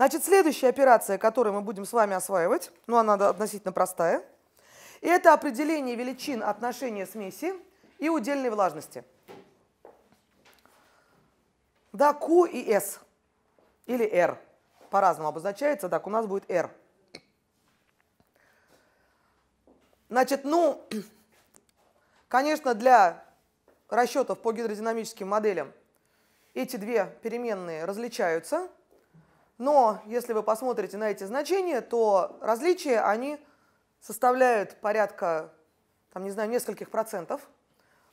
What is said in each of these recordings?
Значит, следующая операция, которую мы будем с вами осваивать, ну она относительно простая, это определение величин отношения смеси и удельной влажности. Да, Q и S, или R, по-разному обозначается, так, у нас будет R. Значит, ну, конечно, для расчетов по гидродинамическим моделям эти две переменные различаются – но если вы посмотрите на эти значения, то различия, они составляют порядка, там, не знаю, нескольких процентов.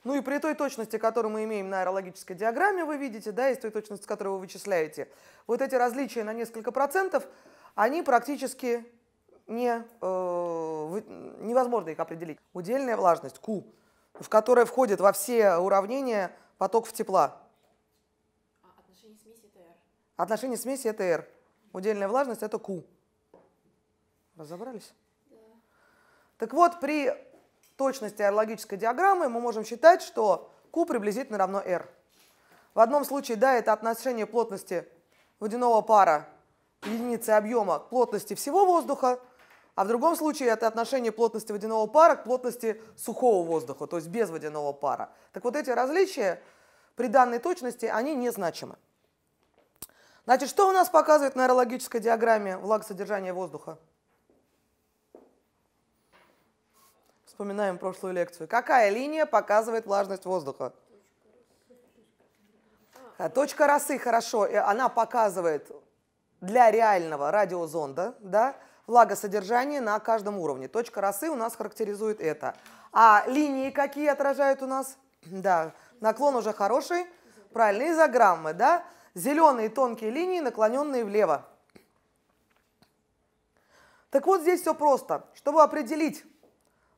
Ну и при той точности, которую мы имеем на аэрологической диаграмме, вы видите, да, из той точности, которую вы вычисляете, вот эти различия на несколько процентов, они практически не, э, невозможно их определить. Удельная влажность, Q, в которой входит во все уравнения потоков тепла. А отношение смеси это R. Отношение смеси это R. Удельная влажность – это Q. Разобрались? Да. Так вот, при точности аэрологической диаграммы мы можем считать, что Q приблизительно равно R. В одном случае, да, это отношение плотности водяного пара единицы объема к плотности всего воздуха, а в другом случае это отношение плотности водяного пара к плотности сухого воздуха, то есть без водяного пара. Так вот эти различия при данной точности, они незначимы. Значит, что у нас показывает на аэрологической диаграмме влагосодержание воздуха? Вспоминаем прошлую лекцию. Какая линия показывает влажность воздуха? А, точка росы, хорошо, она показывает для реального радиозонда, да, влагосодержание на каждом уровне. Точка росы у нас характеризует это. А линии какие отражают у нас? Да, наклон уже хороший, правильно, изограммы, да? Зеленые тонкие линии, наклоненные влево. Так вот, здесь все просто. Чтобы определить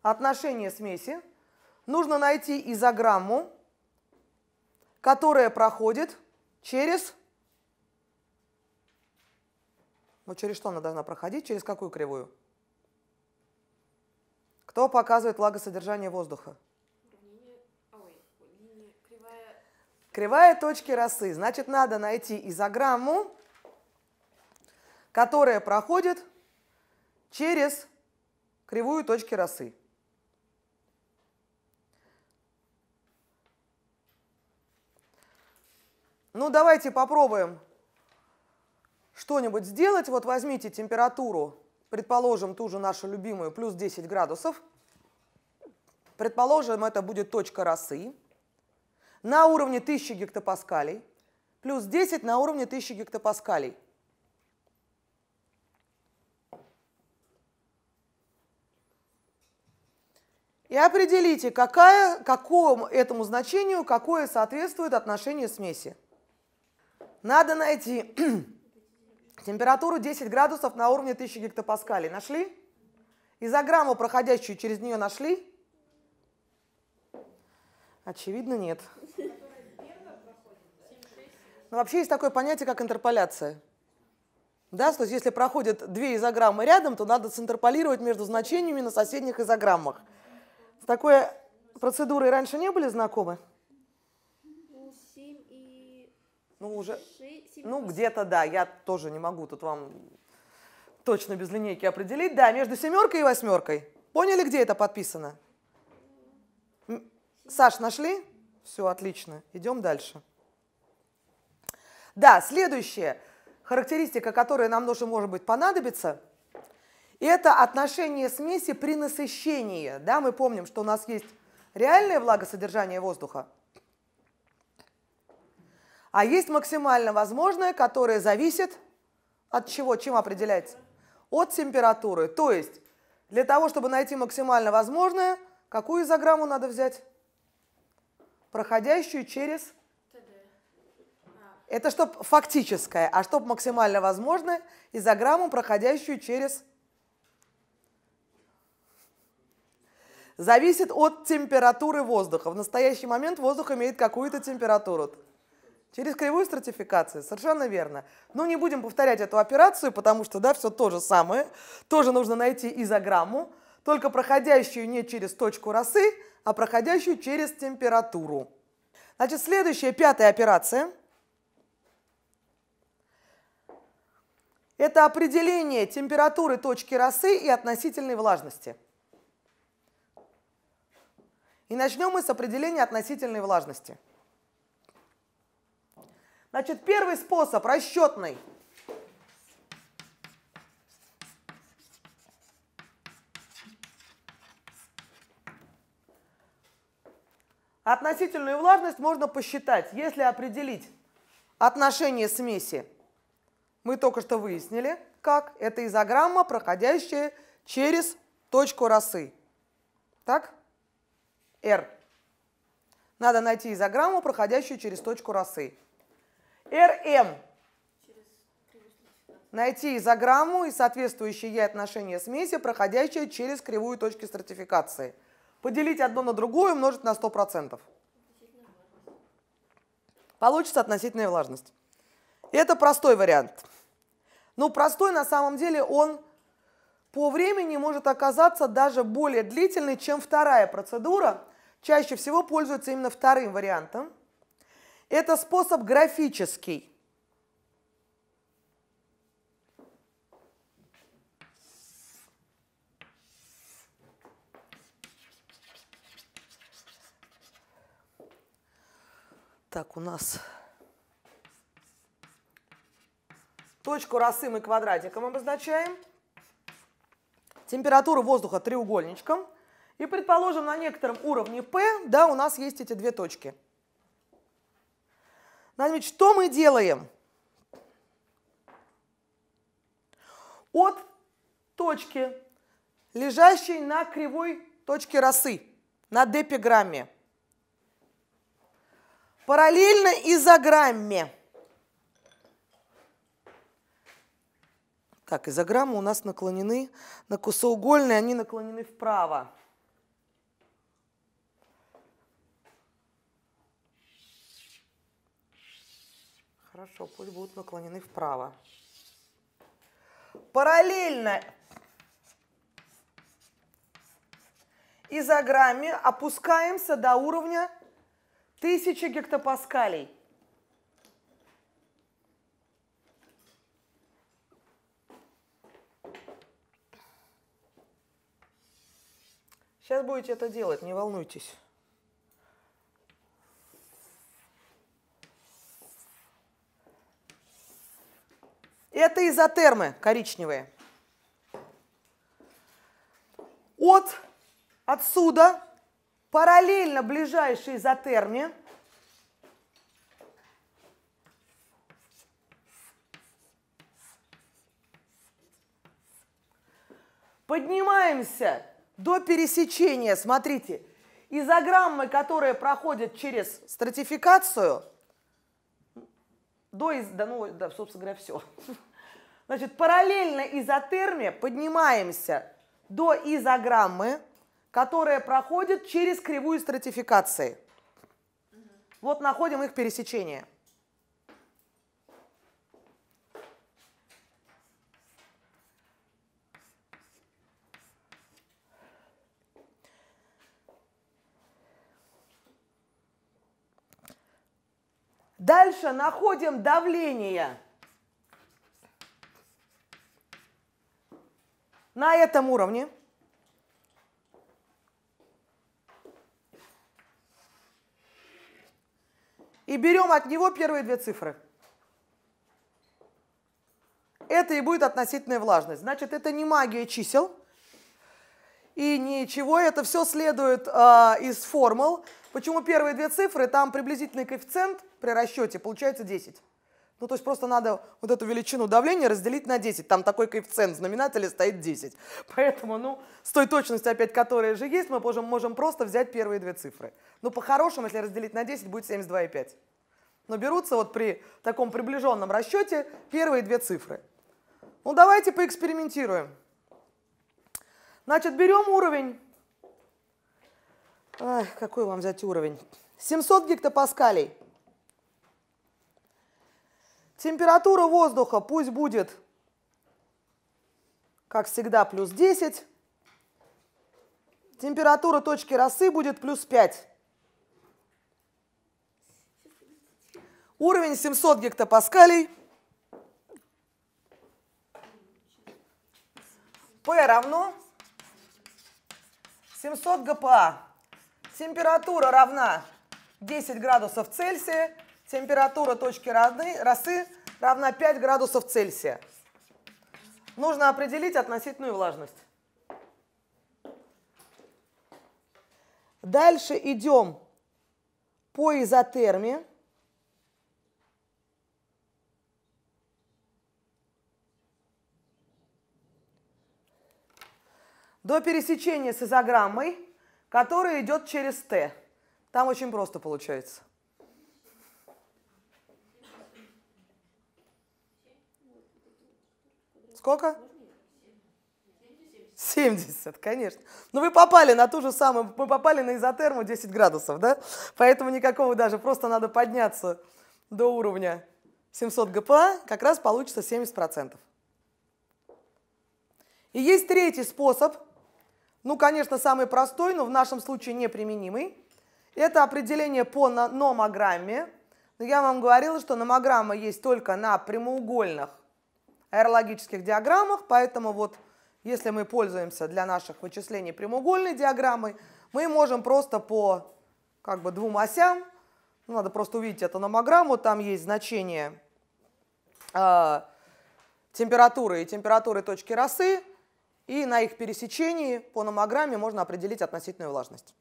отношение смеси, нужно найти изограмму, которая проходит через... Ну, через что она должна проходить? Через какую кривую? Кто показывает влагосодержание воздуха? Кривая точки росы. Значит, надо найти изограмму, которая проходит через кривую точки росы. Ну, давайте попробуем что-нибудь сделать. Вот возьмите температуру, предположим, ту же нашу любимую, плюс 10 градусов. Предположим, это будет точка росы на уровне 1000 гектопаскалей, плюс 10 на уровне 1000 гектопаскалей. И определите, какая, какому этому значению какое соответствует отношение смеси. Надо найти температуру 10 градусов на уровне 1000 гектопаскалей. Нашли? Изограмму, проходящую через нее, нашли? Очевидно, нет. Но ну, вообще есть такое понятие, как интерполяция. Да, то есть если проходят две изограммы рядом, то надо центрполировать между значениями на соседних изограммах. С такой процедурой раньше не были знакомы? Ну, 7 и... Ну, уже... 6, 7, ну, где-то, да, я тоже не могу тут вам точно без линейки определить. Да, между семеркой и восьмеркой. Поняли, где это подписано? Саш, нашли? Все, отлично. Идем дальше. Да, следующая характеристика, которая нам тоже, может быть, понадобится, это отношение смеси при насыщении. Да, мы помним, что у нас есть реальное влагосодержание воздуха, а есть максимально возможное, которое зависит от чего, чем определяется? От температуры. То есть для того, чтобы найти максимально возможное, какую изограмму надо взять? Проходящую через это чтоб фактическое, а чтоб максимально возможное, изограмму, проходящую через... Зависит от температуры воздуха. В настоящий момент воздух имеет какую-то температуру. Через кривую стратификацию, совершенно верно. Но ну, не будем повторять эту операцию, потому что, да, все то же самое. Тоже нужно найти изограмму, только проходящую не через точку росы, а проходящую через температуру. Значит, следующая, пятая операция – Это определение температуры точки росы и относительной влажности. И начнем мы с определения относительной влажности. Значит, первый способ расчетный. Относительную влажность можно посчитать, если определить отношение смеси мы только что выяснили, как это изограмма, проходящая через точку росы. Так? R. Надо найти изограмму, проходящую через точку росы. RM. Найти изограмму и соответствующее ей отношение смеси, проходящее через кривую точки стратификации. Поделить одно на другое, умножить на 100%. Получится относительная влажность. Это простой вариант. Но ну, простой на самом деле он по времени может оказаться даже более длительный, чем вторая процедура. Чаще всего пользуются именно вторым вариантом. Это способ графический. Так, у нас Точку росы мы квадратиком обозначаем. Температуру воздуха треугольничком. И предположим, на некотором уровне P, да, у нас есть эти две точки. Значит, что мы делаем? От точки, лежащей на кривой точке росы, на депиграмме, параллельно изограмме. Так, изограммы у нас наклонены на косоугольные, они наклонены вправо. Хорошо, пусть будут наклонены вправо. Параллельно изограмме опускаемся до уровня 1000 гектопаскалей. Сейчас будете это делать, не волнуйтесь. Это изотермы коричневые. От отсюда параллельно ближайшей изотерме поднимаемся до пересечения, смотрите, изограммы, которые проходят через стратификацию, до, да, ну, да, собственно говоря, все. Значит, параллельно изотерме поднимаемся до изограммы, которая проходит через кривую стратификации. Вот находим их пересечение. Дальше находим давление. На этом уровне. И берем от него первые две цифры. Это и будет относительная влажность. Значит, это не магия чисел – и ничего, это все следует э, из формул. Почему первые две цифры, там приблизительный коэффициент при расчете получается 10. Ну, то есть просто надо вот эту величину давления разделить на 10. Там такой коэффициент в знаменателе стоит 10. Поэтому, ну, с той точностью, опять, которая же есть, мы можем, можем просто взять первые две цифры. Ну, по-хорошему, если разделить на 10, будет 72,5. Но берутся вот при таком приближенном расчете первые две цифры. Ну, давайте поэкспериментируем. Значит, берем уровень. Ой, какой вам взять уровень? 700 гектопаскалей. Температура воздуха пусть будет, как всегда, плюс 10. Температура точки росы будет плюс 5. Уровень 700 гектопаскалей. P равно 700 ГПА. Температура равна 10 градусов Цельсия. Температура точки росы равна 5 градусов Цельсия. Нужно определить относительную влажность. Дальше идем по изотерме. до пересечения с изограммой, которая идет через Т. Там очень просто получается. Сколько? 70, конечно. Но ну, вы попали на ту же самую, мы попали на изотерму 10 градусов, да? Поэтому никакого даже, просто надо подняться до уровня 700 ГПА, как раз получится 70%. И есть третий способ – ну, конечно, самый простой, но в нашем случае неприменимый. Это определение по номограмме. Но я вам говорила, что номограмма есть только на прямоугольных аэрологических диаграммах, поэтому вот если мы пользуемся для наших вычислений прямоугольной диаграммой, мы можем просто по как бы двум осям, ну, надо просто увидеть эту номограмму, там есть значение э, температуры и температуры точки росы, и на их пересечении по номограмме можно определить относительную влажность.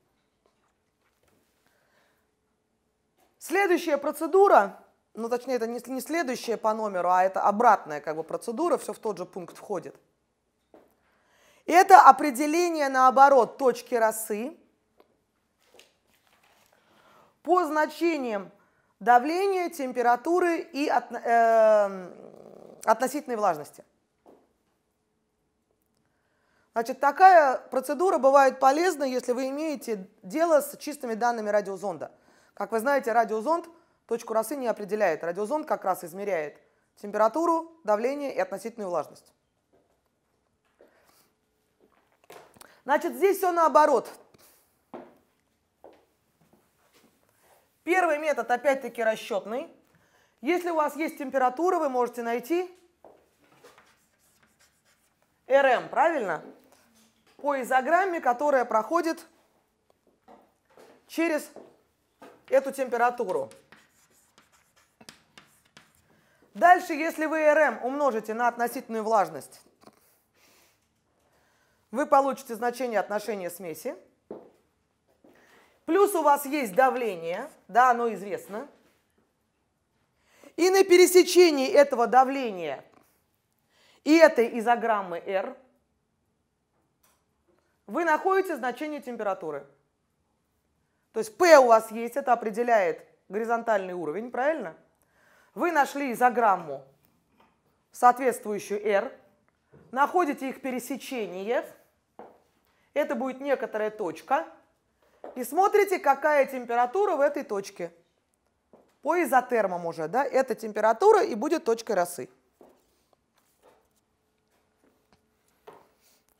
Следующая процедура, ну точнее это не следующая по номеру, а это обратная как бы процедура, все в тот же пункт входит. Это определение наоборот точки росы по значениям давления, температуры и от, э, относительной влажности. Значит, такая процедура бывает полезна, если вы имеете дело с чистыми данными радиозонда. Как вы знаете, радиозонд точку росы не определяет. Радиозонд как раз измеряет температуру, давление и относительную влажность. Значит, здесь все наоборот. Первый метод опять-таки расчетный. Если у вас есть температура, вы можете найти РМ, правильно? Правильно? по изограмме, которая проходит через эту температуру. Дальше, если вы РМ умножите на относительную влажность, вы получите значение отношения смеси. Плюс у вас есть давление, да, оно известно. И на пересечении этого давления и этой изограммы R – вы находите значение температуры. То есть P у вас есть, это определяет горизонтальный уровень, правильно? Вы нашли изограмму, соответствующую R, находите их пересечение, это будет некоторая точка, и смотрите, какая температура в этой точке. По изотермам уже, да, это температура и будет точкой росы.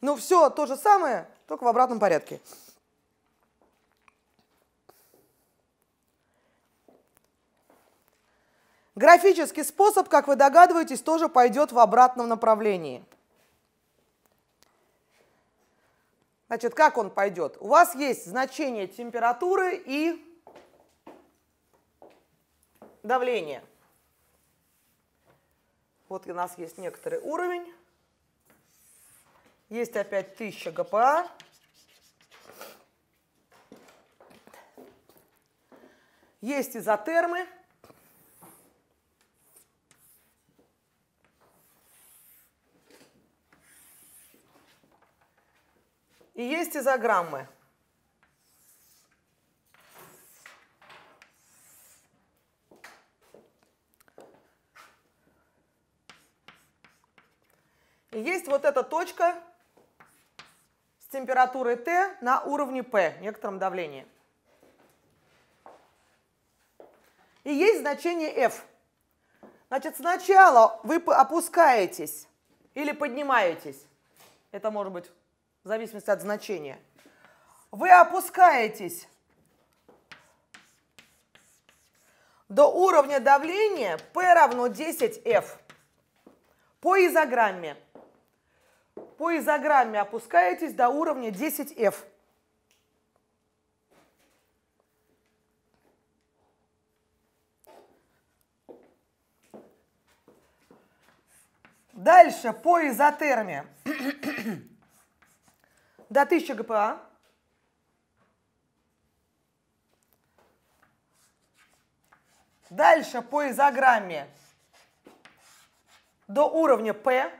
Ну все, то же самое, только в обратном порядке. Графический способ, как вы догадываетесь, тоже пойдет в обратном направлении. Значит, как он пойдет? У вас есть значение температуры и давления. Вот у нас есть некоторый уровень. Есть опять 1000 ГПА. Есть изотермы. И есть изограммы. И есть вот эта точка, с температурой Т на уровне П, некотором давлении. И есть значение F. Значит, сначала вы опускаетесь или поднимаетесь. Это может быть в зависимости от значения. Вы опускаетесь до уровня давления P равно 10F по изограмме по изограмме опускаетесь до уровня 10F. Дальше по изотерме. До 1000 ГПА. Дальше по изограмме до уровня P.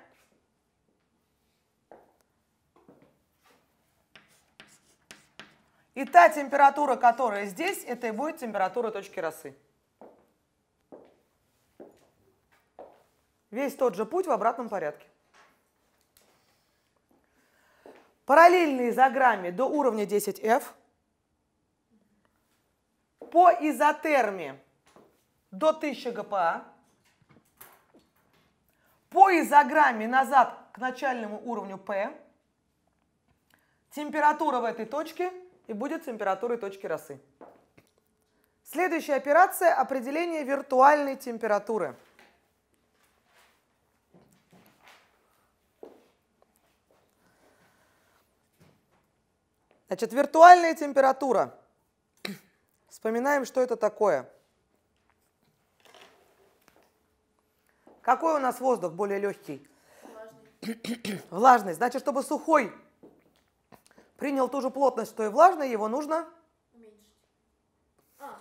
И та температура, которая здесь, это и будет температура точки росы. Весь тот же путь в обратном порядке. Параллельные изограмме до уровня 10F. По изотерме до 1000 ГПА. По изограмме назад к начальному уровню P. Температура в этой точке – и будет температурой точки росы. Следующая операция – определение виртуальной температуры. Значит, виртуальная температура. Вспоминаем, что это такое. Какой у нас воздух более легкий? Влажный. Влажный. Значит, чтобы сухой принял ту же плотность, что и влажный, его нужно... А,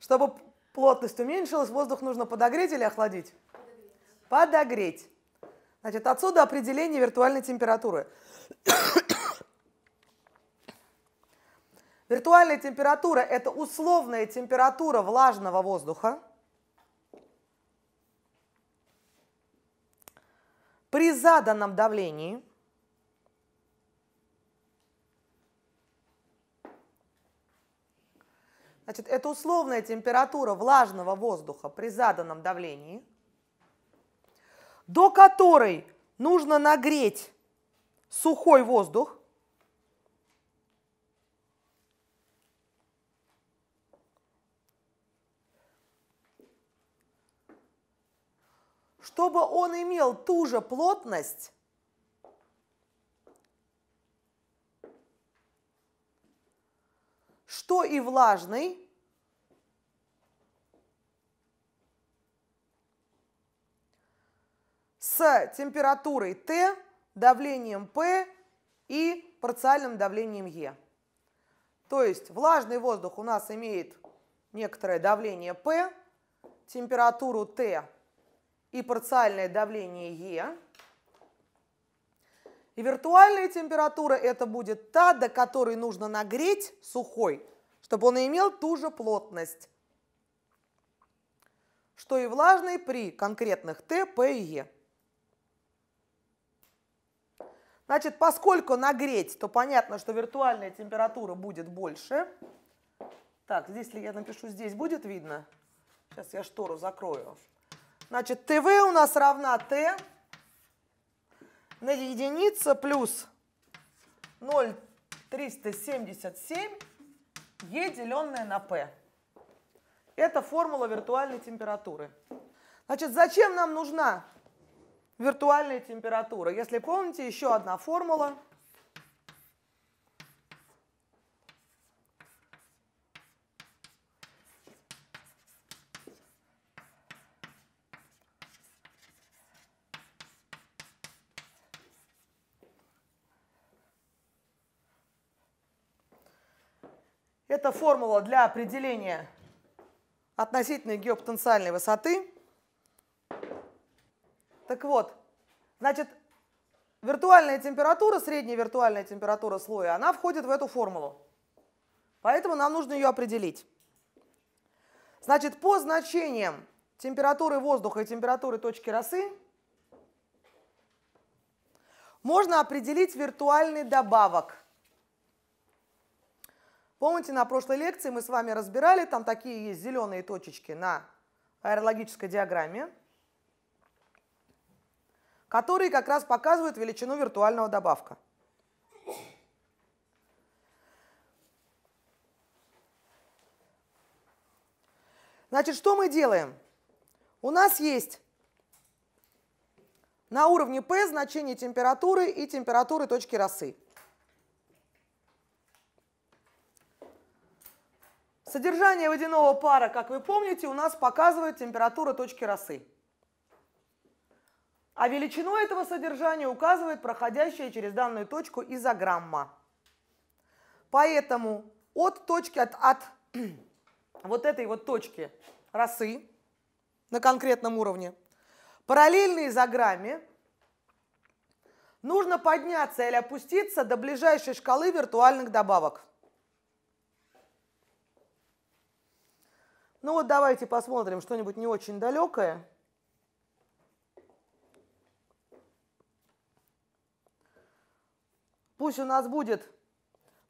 Чтобы плотность уменьшилась, воздух нужно подогреть или охладить? Подогреть. Значит, отсюда определение виртуальной температуры. Виртуальная температура – это условная температура влажного воздуха – При заданном давлении Значит, это условная температура влажного воздуха при заданном давлении, до которой нужно нагреть сухой воздух, чтобы он имел ту же плотность, что и влажный, с температурой Т, давлением П и парциальным давлением Е. То есть влажный воздух у нас имеет некоторое давление P, температуру Т и парциальное давление Е. И виртуальная температура это будет та, до которой нужно нагреть сухой, чтобы он имел ту же плотность, что и влажный при конкретных Т, П и Е. Значит, поскольку нагреть, то понятно, что виртуальная температура будет больше. Так, здесь ли я напишу, здесь будет видно? Сейчас я штору закрою. Значит, ТВ у нас равна Т на единица плюс 0,377 Е деленное на П. Это формула виртуальной температуры. Значит, зачем нам нужна виртуальная температура? Если помните, еще одна формула – Это формула для определения относительной геопотенциальной высоты. Так вот, значит, виртуальная температура, средняя виртуальная температура слоя, она входит в эту формулу. Поэтому нам нужно ее определить. Значит, по значениям температуры воздуха и температуры точки росы можно определить виртуальный добавок – Помните, на прошлой лекции мы с вами разбирали, там такие есть зеленые точечки на аэрологической диаграмме, которые как раз показывают величину виртуального добавка. Значит, что мы делаем? У нас есть на уровне P значение температуры и температуры точки росы. Содержание водяного пара, как вы помните, у нас показывает температура точки росы. А величину этого содержания указывает проходящая через данную точку изограмма. Поэтому от точки, от, от вот этой вот точки росы на конкретном уровне, параллельно изограмме, нужно подняться или опуститься до ближайшей шкалы виртуальных добавок. Ну вот давайте посмотрим что-нибудь не очень далекое. Пусть у нас будет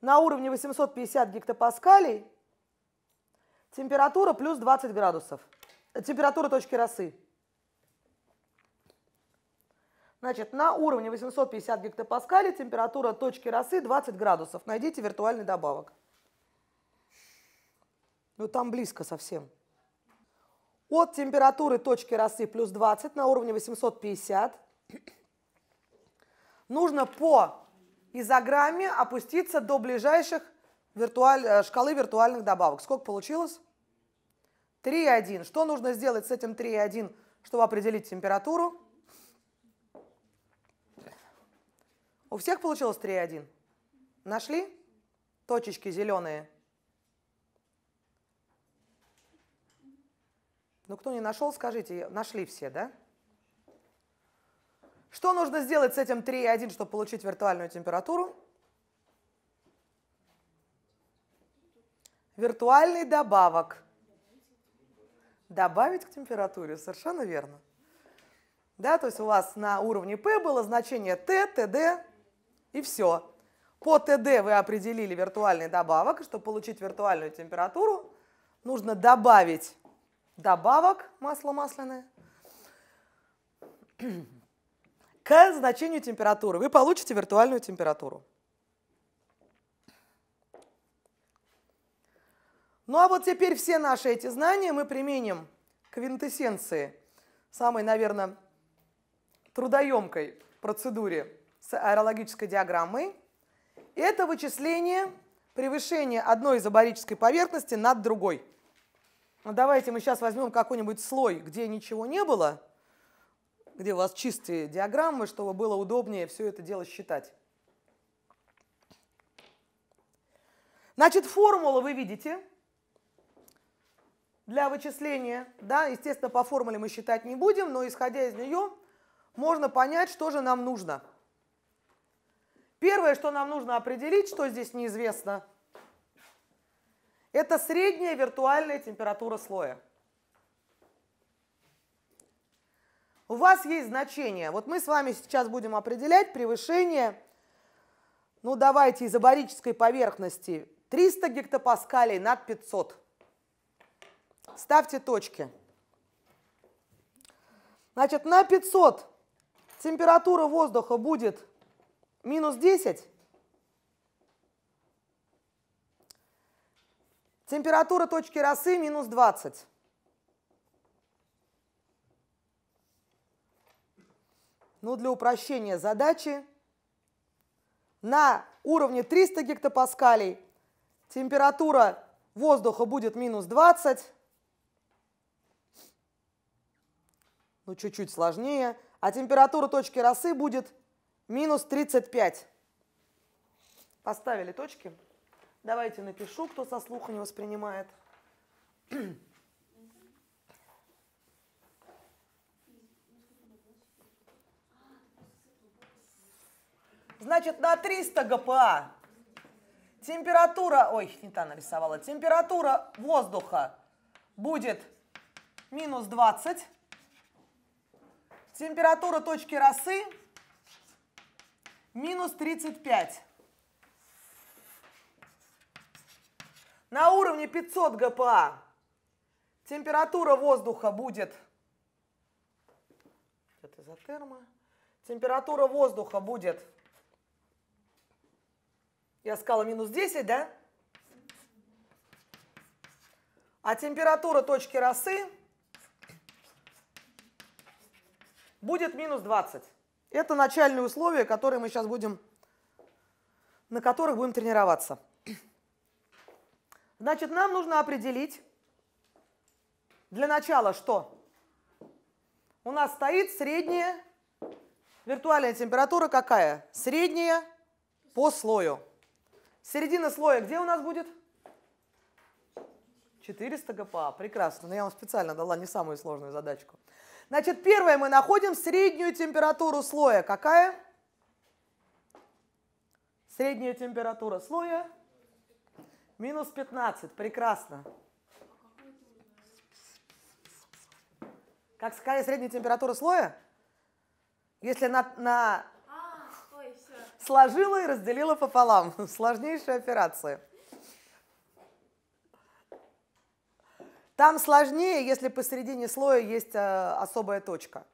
на уровне 850 гектопаскалей температура плюс 20 градусов. Температура точки росы. Значит, на уровне 850 гектопаскалей температура точки росы 20 градусов. Найдите виртуальный добавок. Ну там близко совсем. От температуры точки росы плюс 20 на уровне 850 нужно по изограмме опуститься до ближайших виртуаль... Э, шкалы виртуальных добавок. Сколько получилось? 3,1. Что нужно сделать с этим 3,1, чтобы определить температуру? У всех получилось 3,1? Нашли? Точечки зеленые. Но ну, кто не нашел, скажите, нашли все, да? Что нужно сделать с этим 3,1, чтобы получить виртуальную температуру? Виртуальный добавок. Добавить к температуре, совершенно верно. Да, то есть у вас на уровне P было значение T, TD и все. По ТД вы определили виртуальный добавок. Чтобы получить виртуальную температуру, нужно добавить добавок масло масляное к значению температуры. Вы получите виртуальную температуру. Ну а вот теперь все наши эти знания мы применим к квинтэссенции, самой, наверное, трудоемкой процедуре с аэрологической диаграммой. Это вычисление превышения одной изобарической поверхности над другой. «Ну, давайте мы сейчас возьмем какой-нибудь слой, где ничего не было, где у вас чистые диаграммы, чтобы было удобнее все это дело считать. Значит, формулу вы видите для вычисления. Да? Естественно, по формуле мы считать не будем, но исходя из нее можно понять, что же нам нужно. Первое, что нам нужно определить, что здесь неизвестно – это средняя виртуальная температура слоя. У вас есть значение. Вот мы с вами сейчас будем определять превышение, ну давайте, изобарической поверхности 300 гектопаскалей над 500. Ставьте точки. Значит, на 500 температура воздуха будет минус 10, Температура точки росы минус 20. Ну, для упрощения задачи на уровне 300 гектопаскалей температура воздуха будет минус 20. Ну, чуть-чуть сложнее. А температура точки росы будет минус 35. Поставили точки. Давайте напишу, кто со слуха не воспринимает. Значит, на 300 ГПА температура, ой, не та нарисовала, температура воздуха будет минус 20. Температура точки росы минус 35. на уровне 500 ГПА температура воздуха будет... Это за термо. Температура воздуха будет... Я сказала минус 10, да? А температура точки росы будет минус 20. Это начальные условия, которые мы сейчас будем, на которых будем тренироваться. Значит, нам нужно определить для начала что? У нас стоит средняя виртуальная температура какая? Средняя по слою. Середина слоя где у нас будет? 400 ГПА. Прекрасно. Но я вам специально дала не самую сложную задачку. Значит, первое мы находим среднюю температуру слоя. Какая? Средняя температура слоя Минус 15, прекрасно. Как какая средняя температура слоя? Если на, на... А, стой, сложила и разделила пополам. Сложнейшая операция. Там сложнее, если посередине слоя есть э, особая точка.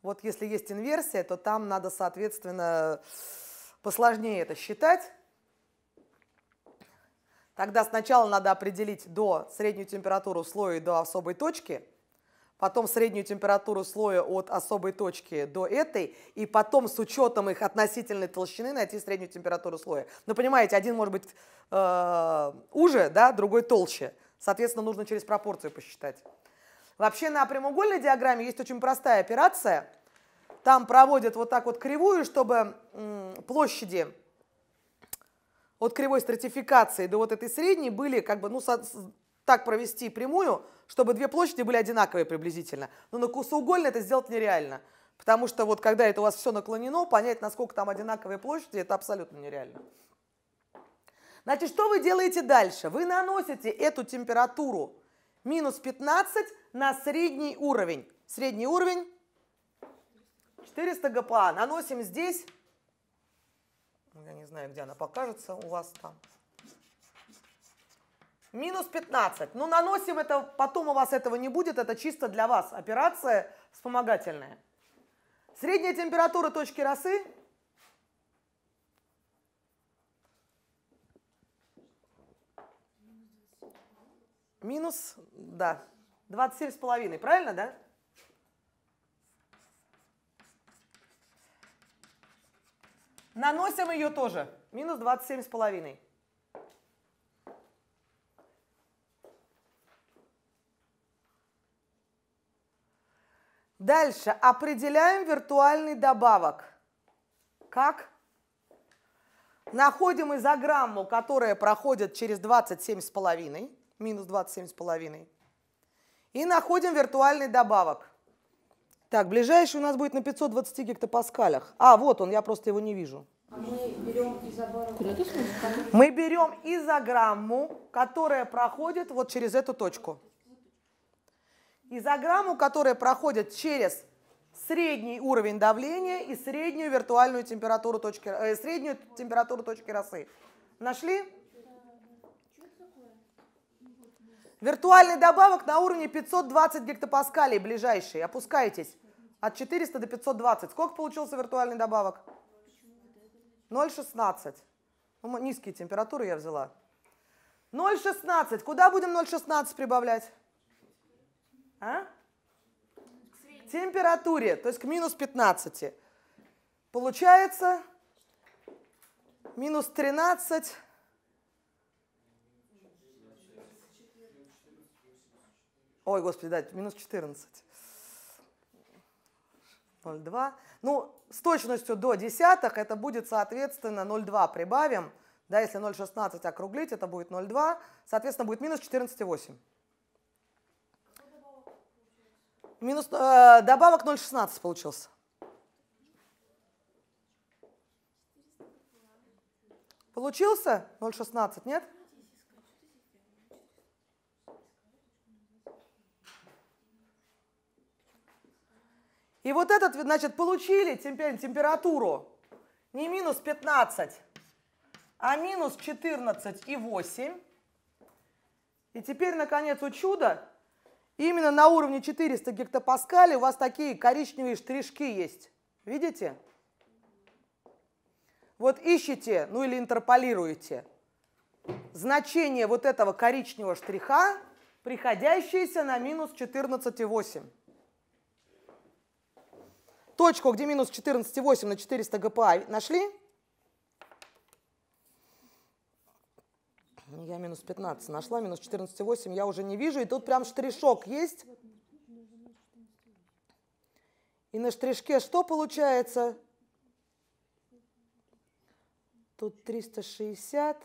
Вот если есть инверсия, то там надо, соответственно, посложнее это считать. Тогда сначала надо определить до среднюю температуру слоя и до особой точки, потом среднюю температуру слоя от особой точки до этой, и потом с учетом их относительной толщины найти среднюю температуру слоя. Ну, понимаете, один может быть э, уже, да, другой толще. Соответственно, нужно через пропорцию посчитать. Вообще на прямоугольной диаграмме есть очень простая операция. Там проводят вот так вот кривую, чтобы площади от кривой стратификации до вот этой средней были как бы, ну, со, так провести прямую, чтобы две площади были одинаковые приблизительно. Но на косоугольной это сделать нереально. Потому что вот когда это у вас все наклонено, понять, насколько там одинаковые площади, это абсолютно нереально. Значит, что вы делаете дальше? Вы наносите эту температуру минус 15 на средний уровень. Средний уровень 400 ГПА. Наносим здесь я не знаю, где она покажется у вас там. Минус 15. Ну, наносим это, потом у вас этого не будет, это чисто для вас. Операция вспомогательная. Средняя температура точки росы. Минус, да, 27,5, правильно, да? Наносим ее тоже. Минус 27,5. Дальше определяем виртуальный добавок. Как? Находим изограмму, которая проходит через 27,5, минус 27,5. И находим виртуальный добавок. Так, ближайший у нас будет на 520 гектопаскалях. А, вот он, я просто его не вижу. мы берем изограмму, которая проходит вот через эту точку. Изограмму, которая проходит через средний уровень давления и среднюю виртуальную температуру точки, э, среднюю температуру точки росы. Нашли? Виртуальный добавок на уровне 520 гектопаскалей ближайший. Опускайтесь. От 400 до 520. Сколько получился виртуальный добавок? 0,16. Ну, низкие температуры я взяла. 0,16. Куда будем 0,16 прибавлять? А? К температуре, то есть к минус 15. Получается минус 13 Ой, господи, да, минус 14. 0,2. Ну, с точностью до десятых это будет, соответственно, 0,2 прибавим. Да, если 0,16 округлить, это будет 0,2. Соответственно, будет минус 14,8. Минус, э, добавок 0,16 получился. Получился 0,16, нет? И вот этот, значит, получили температуру не минус 15, а минус 14 и 8. И теперь, наконец, у чуда, именно на уровне 400 гектопаскалей у вас такие коричневые штришки есть. Видите? Вот ищите, ну или интерполируете значение вот этого коричневого штриха, приходящееся на минус 14,8. Точку, где минус 14,8 на 400 ГПА нашли? Я минус 15 нашла, минус 14,8 я уже не вижу. И тут прям штришок есть. И на штришке что получается? Тут 360.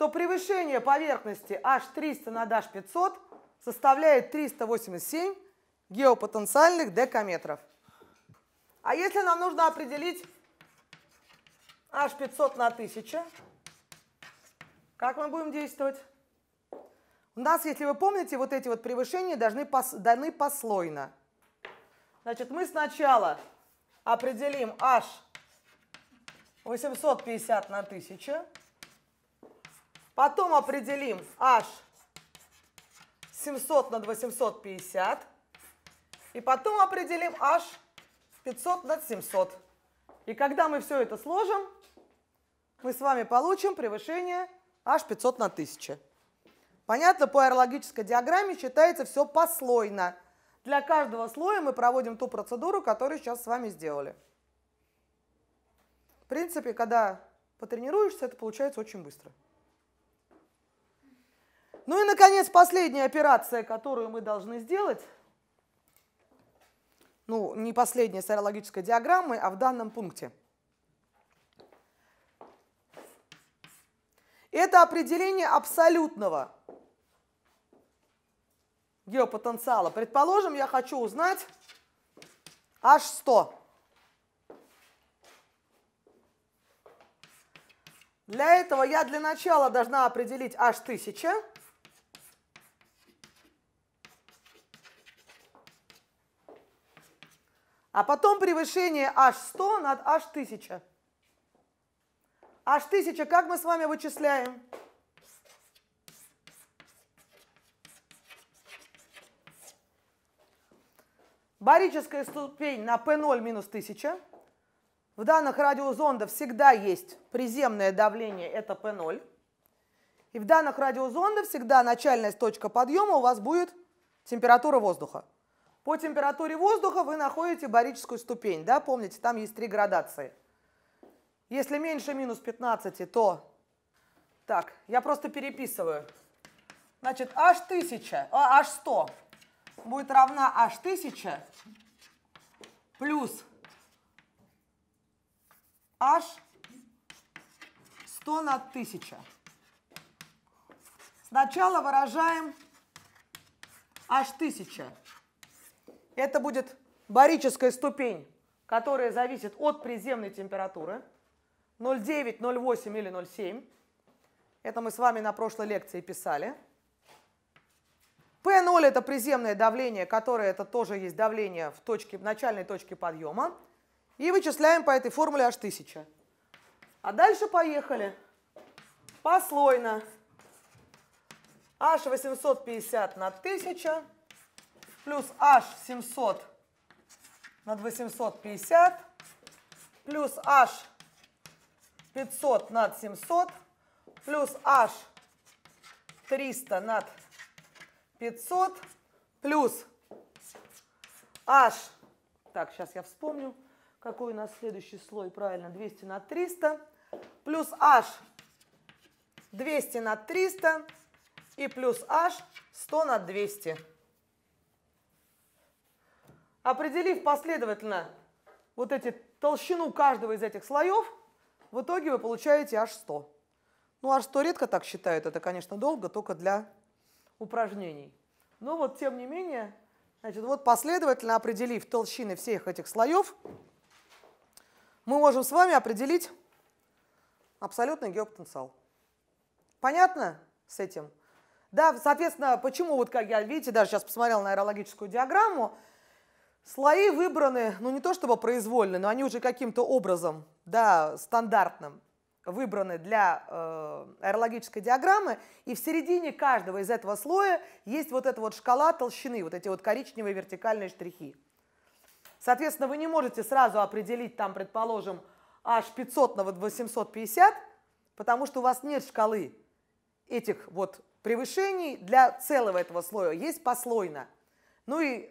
что превышение поверхности H300 над H500 составляет 387 геопотенциальных декаметров. А если нам нужно определить H500 на 1000, как мы будем действовать? У нас, если вы помните, вот эти вот превышения должны пос, даны послойно. Значит, мы сначала определим H 850 на 1000 Потом определим h 700 над 850. И потом определим h 500 над 700. И когда мы все это сложим, мы с вами получим превышение h 500 на 1000. Понятно, по аэрологической диаграмме считается все послойно. Для каждого слоя мы проводим ту процедуру, которую сейчас с вами сделали. В принципе, когда потренируешься, это получается очень быстро. Ну и, наконец, последняя операция, которую мы должны сделать, ну, не последняя сорологической диаграммы, а в данном пункте. Это определение абсолютного геопотенциала. Предположим, я хочу узнать H100. Для этого я для начала должна определить H1000. А потом превышение H100 над H1000. H1000 как мы с вами вычисляем? Барическая ступень на P0 минус 1000. В данных радиозондах всегда есть приземное давление, это P0. И в данных радиозондах всегда начальная точка подъема у вас будет температура воздуха. По температуре воздуха вы находите барическую ступень. Да? Помните, там есть три градации. Если меньше минус 15, то... Так, я просто переписываю. Значит, H1000, H100 а, будет равна H1000 плюс H 100 на 1000. Сначала выражаем H1000. Это будет барическая ступень, которая зависит от приземной температуры. 0,9, 0,8 или 0,7. Это мы с вами на прошлой лекции писали. P0 это приземное давление, которое это тоже есть давление в точке, в начальной точке подъема. И вычисляем по этой формуле H1000. А дальше поехали. Послойно. H850 на 1000 плюс h 700 над 850 плюс h 500 над 700 плюс h 300 над 500 плюс h, так, сейчас я вспомню, какой у нас следующий слой, правильно, 200 на 300, плюс h 200 на 300 и плюс h 100 на 200. Определив последовательно вот эти толщину каждого из этих слоев, в итоге вы получаете аж 100. Ну, аж 100 редко так считают, это, конечно, долго, только для упражнений. Но вот, тем не менее, значит, вот последовательно определив толщины всех этих слоев, мы можем с вами определить абсолютный геопотенциал. Понятно с этим? Да, соответственно, почему, вот как я, видите, даже сейчас посмотрел на аэрологическую диаграмму, Слои выбраны, ну не то чтобы произвольно, но они уже каким-то образом, да, стандартным, выбраны для э, аэрологической диаграммы, и в середине каждого из этого слоя есть вот эта вот шкала толщины, вот эти вот коричневые вертикальные штрихи. Соответственно, вы не можете сразу определить там, предположим, аж 500 на 850, потому что у вас нет шкалы этих вот превышений для целого этого слоя, есть послойно. Ну и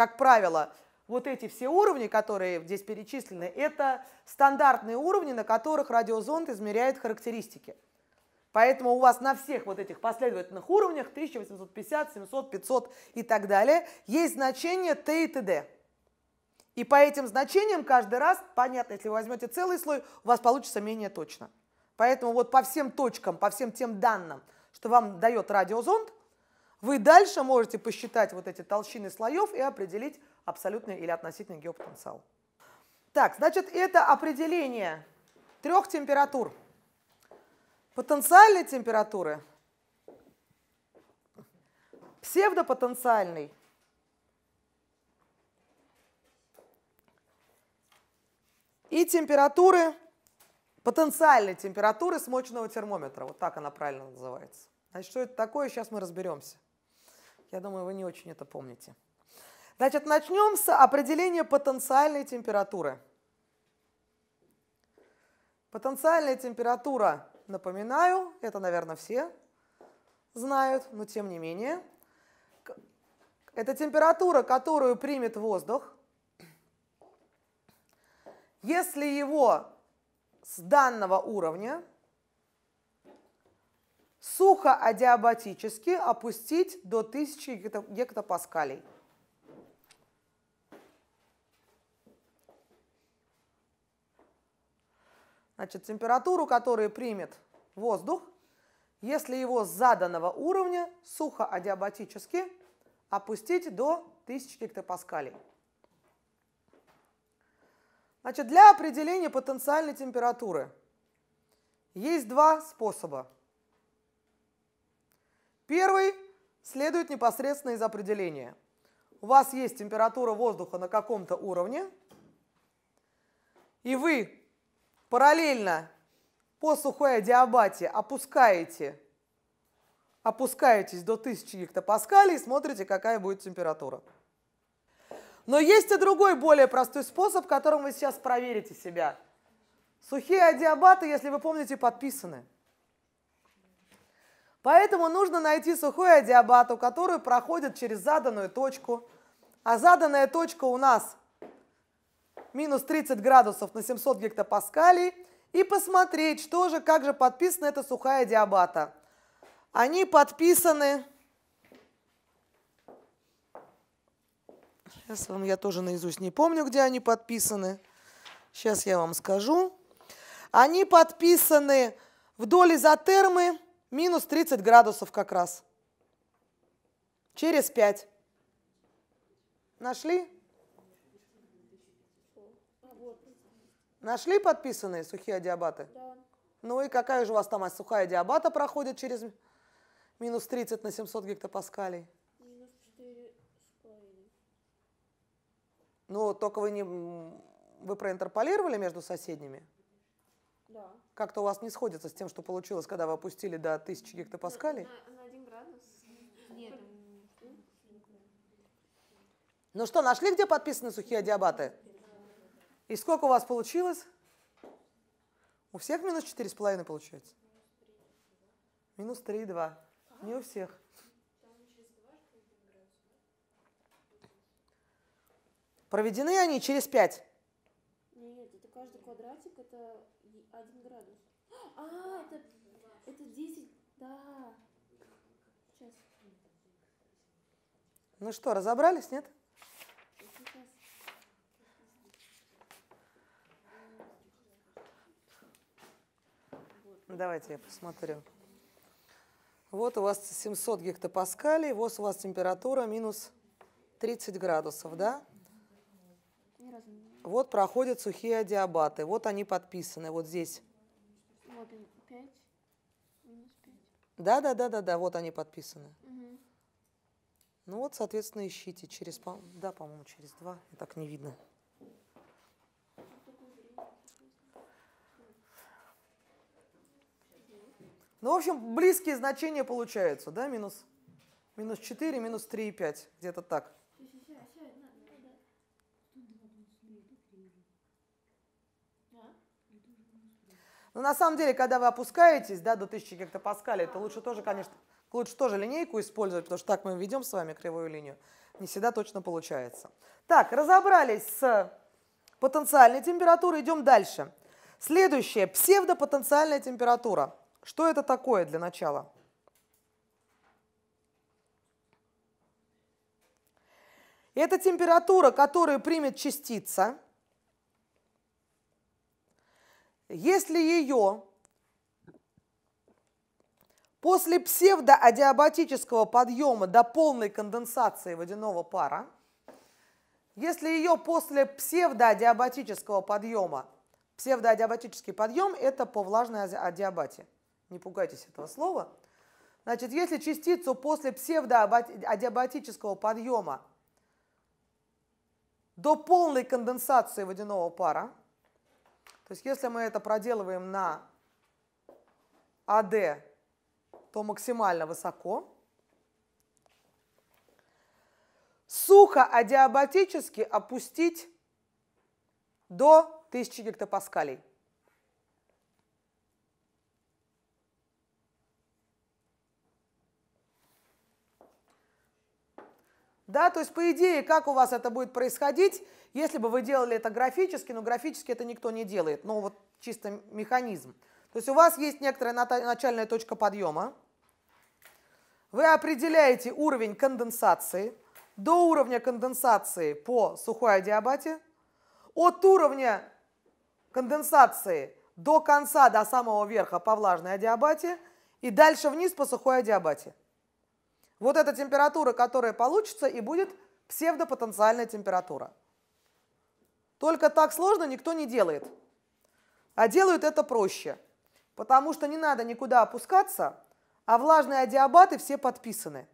как правило, вот эти все уровни, которые здесь перечислены, это стандартные уровни, на которых радиозонд измеряет характеристики. Поэтому у вас на всех вот этих последовательных уровнях 1850, 700, 500 и так далее есть значение Т и ТД. И по этим значениям каждый раз, понятно, если вы возьмете целый слой, у вас получится менее точно. Поэтому вот по всем точкам, по всем тем данным, что вам дает радиозонд, вы дальше можете посчитать вот эти толщины слоев и определить абсолютный или относительный геопотенциал. Так, значит, это определение трех температур. Потенциальной температуры, псевдопотенциальной и температуры, потенциальной температуры смоченного термометра. Вот так она правильно называется. Значит, что это такое, сейчас мы разберемся. Я думаю, вы не очень это помните. Значит, начнем с определения потенциальной температуры. Потенциальная температура, напоминаю, это, наверное, все знают, но тем не менее. Это температура, которую примет воздух. Если его с данного уровня сухо адиабатически опустить до 1000 гектопаскалей. Значит, температуру, которую примет воздух, если его с заданного уровня сухо адиабатически опустить до 1000 гектопаскалей. Значит, для определения потенциальной температуры есть два способа. Первый следует непосредственно из определения. У вас есть температура воздуха на каком-то уровне, и вы параллельно по сухой адиабате опускаете, опускаетесь до 1000 гектопаскалей и смотрите, какая будет температура. Но есть и другой, более простой способ, которым вы сейчас проверите себя. Сухие адиабаты, если вы помните, подписаны. Поэтому нужно найти сухую адиабату, которую проходит через заданную точку. А заданная точка у нас минус 30 градусов на 700 гектопаскалей. И посмотреть, что же, как же подписана эта сухая диабата. Они подписаны... Сейчас вам я тоже наизусть не помню, где они подписаны. Сейчас я вам скажу. Они подписаны вдоль изотермы Минус 30 градусов как раз. Через 5. Нашли? Нашли подписанные сухие адиабаты? Да. Ну и какая же у вас там сухая адиабата проходит через минус 30 на 700 гектопаскалей? Минус 4,5. Ну, только вы не... Вы проинтерполировали между соседними? Да как-то у вас не сходится с тем, что получилось, когда вы опустили до 1000 гектопаскалей? На, на, на один градус. Нет. Ну что, нашли, где подписаны сухие адиабаты? И сколько у вас получилось? У всех минус 4,5 получается? Минус 3,2. Не у всех. Проведены они через 5. Нет, это каждый квадратик, это один градус. А, это, это 10, да. Сейчас. Ну что, разобрались, нет? Давайте я посмотрю. Вот у вас 700 гектопаскалей, вот у вас температура минус 30 градусов, да? Ни разу не вот проходят сухие адиабаты. Вот они подписаны. Вот здесь. Вот 5. Да, да, да, да, да. Вот они подписаны. Угу. Ну вот, соответственно, ищите через, по... да, по-моему, через два. Так не видно. Ну, в общем, близкие значения получаются, да, минус, минус 4, минус 3,5, где-то так. Но ну, на самом деле, когда вы опускаетесь да, до 1000 гектопаскалей, то лучше тоже, конечно, лучше тоже линейку использовать, потому что так мы ведем с вами кривую линию. Не всегда точно получается. Так, разобрались с потенциальной температурой, идем дальше. Следующее, псевдопотенциальная температура. Что это такое для начала? Это температура, которую примет частица – если ее после псевдоадиабатического подъема до полной конденсации водяного пара, если ее после псевдоадиабатического подъема, псевдоадиабатический подъем – это по влажной адиабате, не пугайтесь этого слова, значит, если частицу после псевдоадиабатического подъема до полной конденсации водяного пара – то есть если мы это проделываем на АД, то максимально высоко. Сухо адиабатически опустить до 1000 гектопаскалей. Да, то есть, по идее, как у вас это будет происходить, если бы вы делали это графически, но графически это никто не делает, Но ну, вот чисто механизм. То есть у вас есть некоторая начальная точка подъема, вы определяете уровень конденсации, до уровня конденсации по сухой адиабате, от уровня конденсации до конца, до самого верха по влажной адиабате и дальше вниз по сухой адиабате. Вот эта температура, которая получится, и будет псевдопотенциальная температура. Только так сложно никто не делает. А делают это проще, потому что не надо никуда опускаться, а влажные адиабаты все подписаны.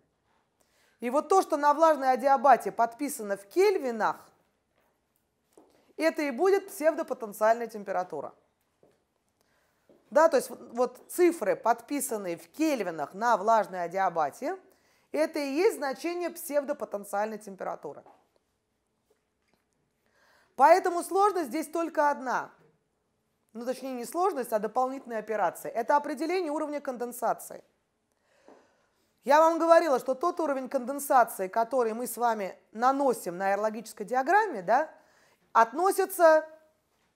И вот то, что на влажной адиабате подписано в кельвинах, это и будет псевдопотенциальная температура. Да, то есть вот цифры, подписанные в кельвинах на влажной адиабате, это и есть значение псевдопотенциальной температуры. Поэтому сложность здесь только одна. Ну, точнее, не сложность, а дополнительная операция – Это определение уровня конденсации. Я вам говорила, что тот уровень конденсации, который мы с вами наносим на аэрологической диаграмме, да, относится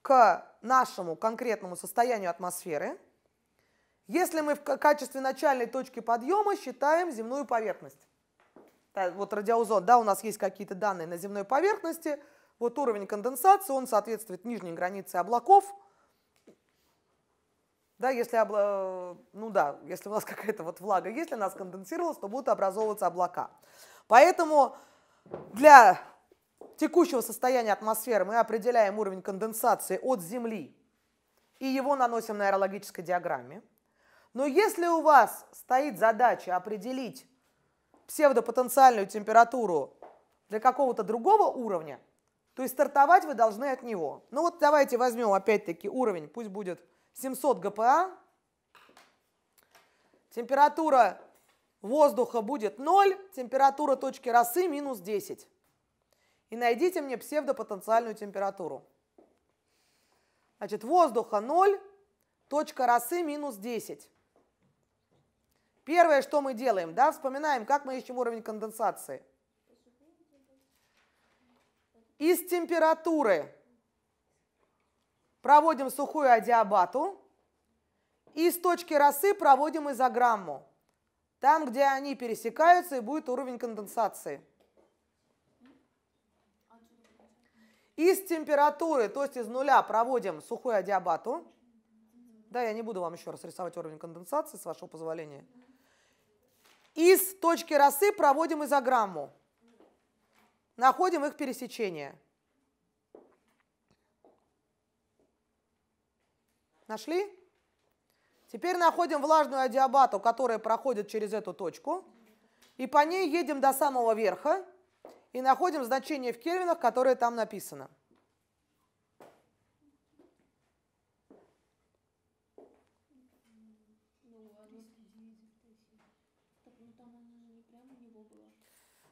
к нашему конкретному состоянию атмосферы – если мы в качестве начальной точки подъема считаем земную поверхность. вот радиоузон, да, у нас есть какие-то данные на земной поверхности, вот уровень конденсации, он соответствует нижней границе облаков. Да, если, обла... ну да, если у нас какая-то вот влага, если она сконденсировалась, то будут образовываться облака. Поэтому для текущего состояния атмосферы мы определяем уровень конденсации от Земли и его наносим на аэрологической диаграмме. Но если у вас стоит задача определить псевдопотенциальную температуру для какого-то другого уровня, то и стартовать вы должны от него. Ну вот давайте возьмем опять-таки уровень, пусть будет 700 ГПА. Температура воздуха будет 0, температура точки росы минус 10. И найдите мне псевдопотенциальную температуру. Значит, воздуха 0, точка росы минус 10. Первое, что мы делаем, да, вспоминаем, как мы ищем уровень конденсации. Из температуры проводим сухую адиабату. Из точки росы проводим изограмму. Там, где они пересекаются, и будет уровень конденсации. Из температуры, то есть из нуля, проводим сухую адиабату. Да, я не буду вам еще раз рисовать уровень конденсации, с вашего позволения. Из точки росы проводим изограмму. Находим их пересечение. Нашли? Теперь находим влажную адиабату, которая проходит через эту точку. И по ней едем до самого верха и находим значение в кельвинах, которое там написано.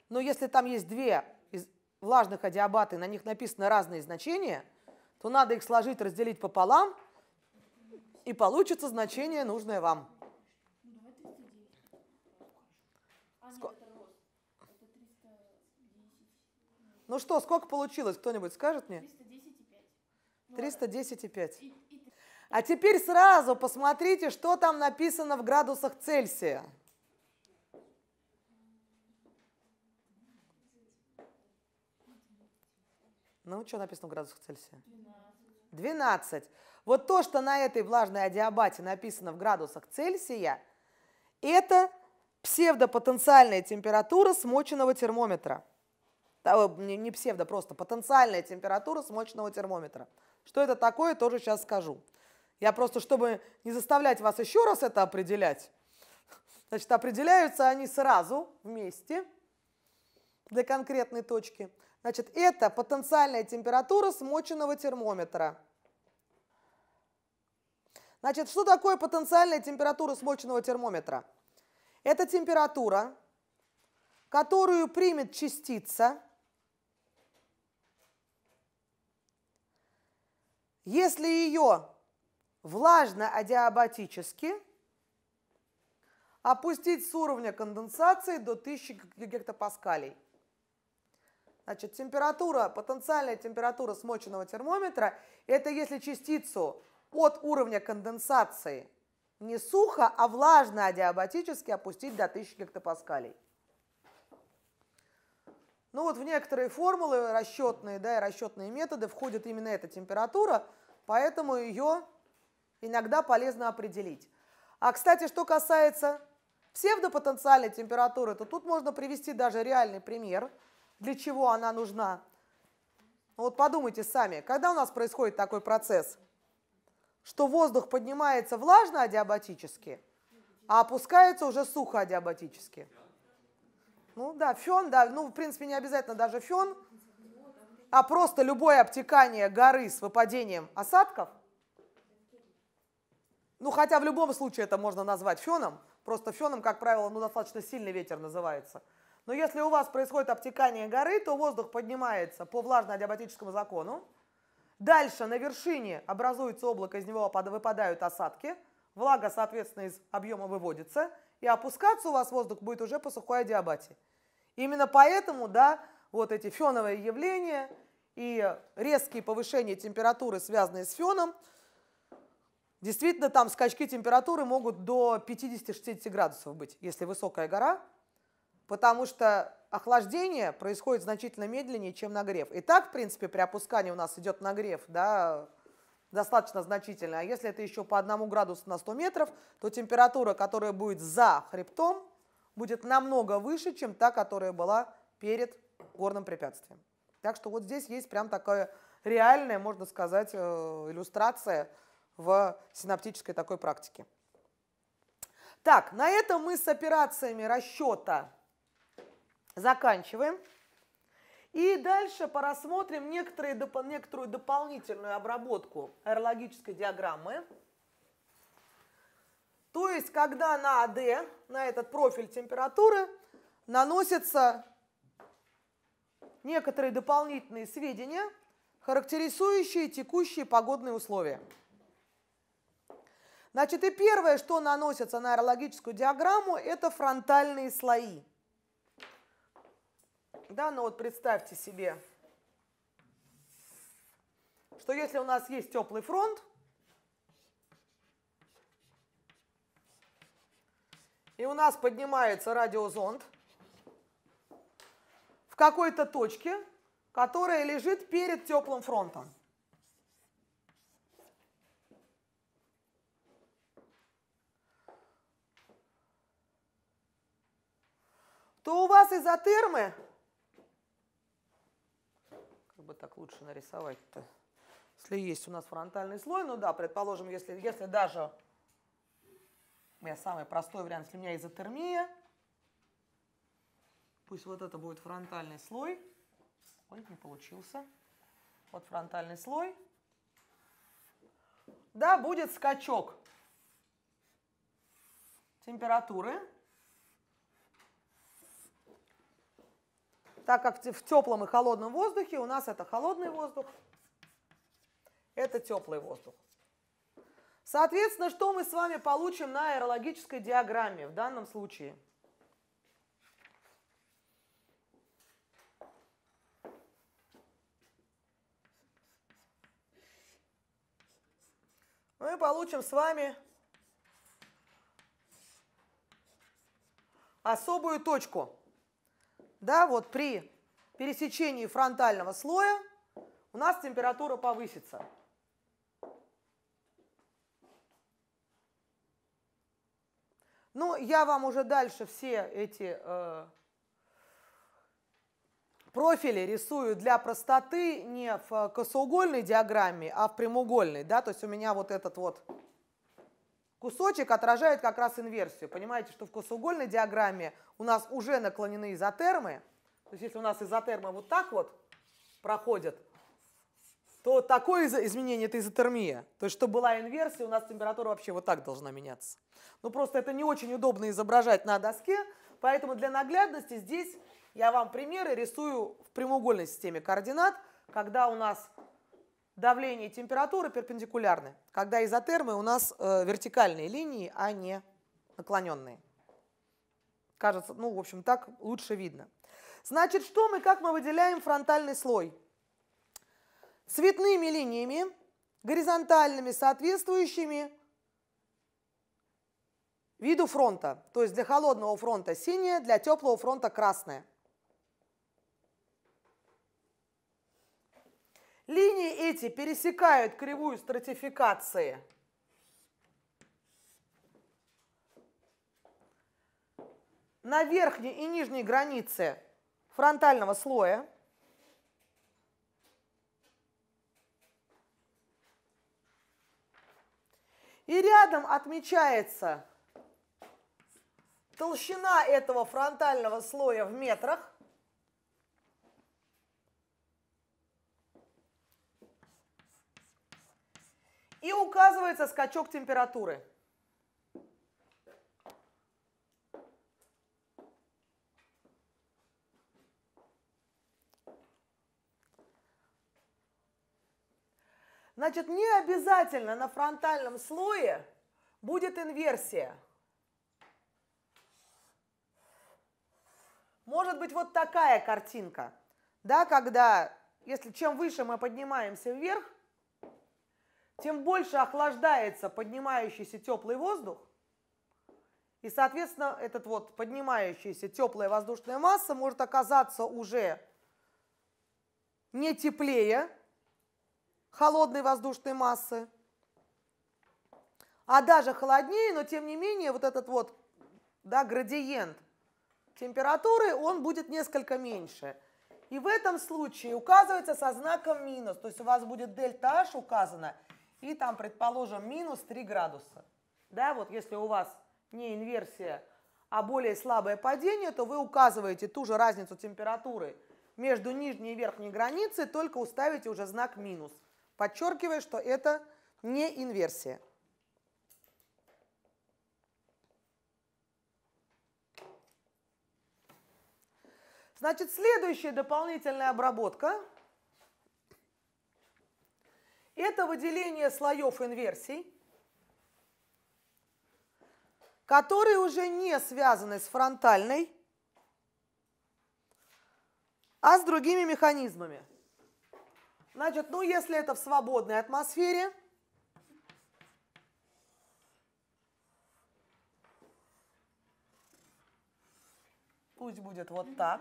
Но если там есть две из влажных адиабаты, на них написаны разные значения, то надо их сложить, разделить пополам, и получится значение, нужное вам. А ну что, сколько получилось? Кто-нибудь скажет мне? 310,5. А теперь сразу посмотрите, что там написано в градусах Цельсия. Ну, что написано в градусах Цельсия? 12. 12. Вот то, что на этой влажной адиабате написано в градусах Цельсия, это псевдопотенциальная температура смоченного термометра. Э, не псевдо, просто потенциальная температура смоченного термометра. Что это такое, тоже сейчас скажу. Я просто, чтобы не заставлять вас еще раз это определять, значит, определяются они сразу вместе для конкретной точки – Значит, это потенциальная температура смоченного термометра. Значит, что такое потенциальная температура смоченного термометра? Это температура, которую примет частица, если ее влажно-адиабатически опустить с уровня конденсации до 1000 гектопаскалей. Значит, температура, потенциальная температура смоченного термометра, это если частицу от уровня конденсации не сухо, а влажно адиабатически опустить до 1000 гектопаскалей. Ну вот в некоторые формулы расчетные, да, и расчетные методы входит именно эта температура, поэтому ее иногда полезно определить. А, кстати, что касается псевдопотенциальной температуры, то тут можно привести даже реальный пример – для чего она нужна. Ну, вот подумайте сами, когда у нас происходит такой процесс, что воздух поднимается влажно адиабатически, а опускается уже сухо адиабатически. Ну да, фен, да, ну в принципе не обязательно даже фен, а просто любое обтекание горы с выпадением осадков, ну хотя в любом случае это можно назвать феном, просто феном, как правило, ну достаточно сильный ветер называется – но если у вас происходит обтекание горы, то воздух поднимается по влажно-адиабатическому закону. Дальше на вершине образуется облако, из него выпадают осадки. Влага, соответственно, из объема выводится. И опускаться у вас воздух будет уже по сухой адиабате. Именно поэтому, да, вот эти феновые явления и резкие повышения температуры, связанные с феном, действительно там скачки температуры могут до 50-60 градусов быть, если высокая гора, потому что охлаждение происходит значительно медленнее, чем нагрев. И так, в принципе, при опускании у нас идет нагрев, да, достаточно значительно. А если это еще по одному градусу на 100 метров, то температура, которая будет за хребтом, будет намного выше, чем та, которая была перед горным препятствием. Так что вот здесь есть прям такая реальная, можно сказать, э, иллюстрация в синаптической такой практике. Так, на этом мы с операциями расчета заканчиваем. И дальше порассмотрим некоторые, доп, некоторую дополнительную обработку аэрологической диаграммы. То есть, когда на АД, на этот профиль температуры, наносятся некоторые дополнительные сведения, характеризующие текущие погодные условия. Значит, и первое, что наносится на аэрологическую диаграмму, это фронтальные слои – да, но вот представьте себе, что если у нас есть теплый фронт, и у нас поднимается радиозонд в какой-то точке, которая лежит перед теплым фронтом. то у вас изотермы бы так лучше нарисовать-то? Если есть у нас фронтальный слой, ну да, предположим, если, если даже у меня самый простой вариант, если у меня изотермия, пусть вот это будет фронтальный слой. Ой, не получился. Вот фронтальный слой. Да, будет скачок температуры так как в теплом и холодном воздухе у нас это холодный воздух, это теплый воздух. Соответственно, что мы с вами получим на аэрологической диаграмме в данном случае? мы получим с вами особую точку да, вот при пересечении фронтального слоя у нас температура повысится. Ну, я вам уже дальше все эти э, профили рисую для простоты не в э, косоугольной диаграмме, а в прямоугольной, да, то есть у меня вот этот вот Кусочек отражает как раз инверсию. Понимаете, что в косоугольной диаграмме у нас уже наклонены изотермы. То есть если у нас изотермы вот так вот проходят, то такое изменение – это изотермия. То есть, чтобы была инверсия, у нас температура вообще вот так должна меняться. Но ну, просто это не очень удобно изображать на доске, поэтому для наглядности здесь я вам примеры рисую в прямоугольной системе координат, когда у нас давление и температура перпендикулярны, когда изотермы у нас э, вертикальные линии, а не наклоненные. Кажется, ну, в общем, так лучше видно. Значит, что мы, как мы выделяем фронтальный слой? Цветными линиями, горизонтальными, соответствующими виду фронта. То есть для холодного фронта синее, для теплого фронта красное. Линии эти пересекают кривую стратификации. на верхней и нижней границе фронтального слоя. И рядом отмечается толщина этого фронтального слоя в метрах. указывается скачок температуры. Значит, не обязательно на фронтальном слое будет инверсия. Может быть вот такая картинка, да, когда, если чем выше мы поднимаемся вверх, тем больше охлаждается поднимающийся теплый воздух, и, соответственно, этот вот поднимающаяся теплая воздушная масса может оказаться уже не теплее холодной воздушной массы, а даже холоднее, но тем не менее вот этот вот да, градиент температуры, он будет несколько меньше. И в этом случае указывается со знаком минус, то есть у вас будет дельта H указана – и там, предположим, минус 3 градуса. Да, вот если у вас не инверсия, а более слабое падение, то вы указываете ту же разницу температуры между нижней и верхней границей, только уставите уже знак минус, подчеркивая, что это не инверсия. Значит, следующая дополнительная обработка – это выделение слоев инверсий, которые уже не связаны с фронтальной, а с другими механизмами. Значит, ну если это в свободной атмосфере, пусть будет вот так.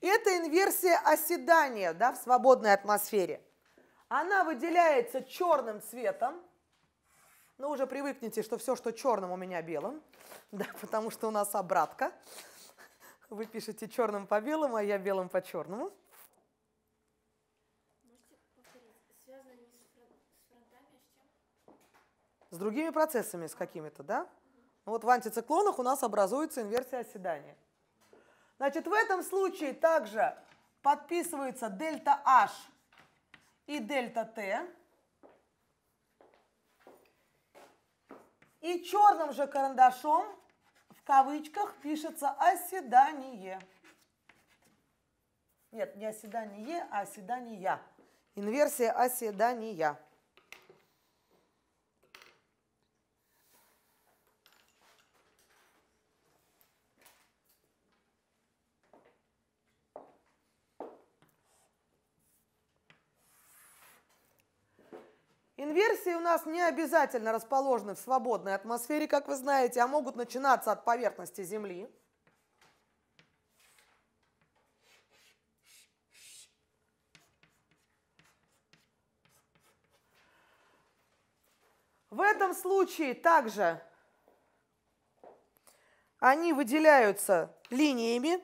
Это инверсия оседания да, в свободной атмосфере. Она выделяется черным цветом. Ну, уже привыкните, что все, что черным, у меня белым. Да, потому что у нас обратка. Вы пишете черным по белому, а я белым по черному. С другими процессами, с какими-то, да? Ну, вот в антициклонах у нас образуется инверсия оседания. Значит, в этом случае также подписывается дельта H и дельта Т. И черным же карандашом в кавычках пишется оседание. Нет, не оседание, а оседание. я. Инверсия оседания. Инверсии у нас не обязательно расположены в свободной атмосфере, как вы знаете, а могут начинаться от поверхности Земли. В этом случае также они выделяются линиями,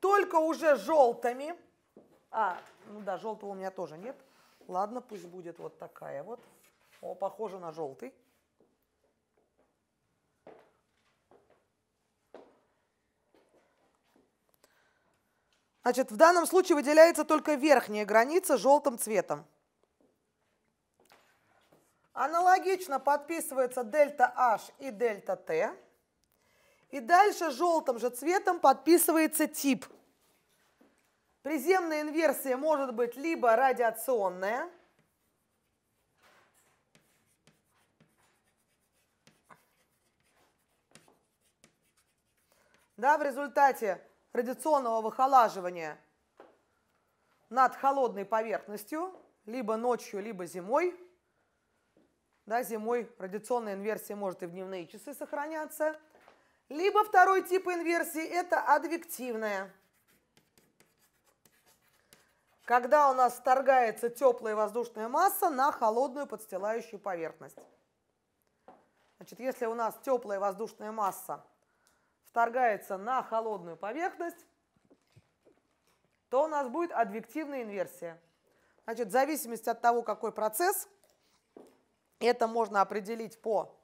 только уже желтыми. А, ну да, желтого у меня тоже нет. Ладно, пусть будет вот такая вот. О, похоже на желтый. Значит, в данном случае выделяется только верхняя граница желтым цветом. Аналогично подписывается дельта H и дельта T. И дальше желтым же цветом подписывается тип – Приземная инверсия может быть либо радиационная, да, в результате радиационного выхолаживания над холодной поверхностью, либо ночью, либо зимой. Да, зимой радиационная инверсия может и в дневные часы сохраняться. Либо второй тип инверсии – это адвективная когда у нас вторгается теплая воздушная масса на холодную подстилающую поверхность. Значит, если у нас теплая воздушная масса вторгается на холодную поверхность, то у нас будет адвективная инверсия. Значит, в зависимости от того, какой процесс, это можно определить по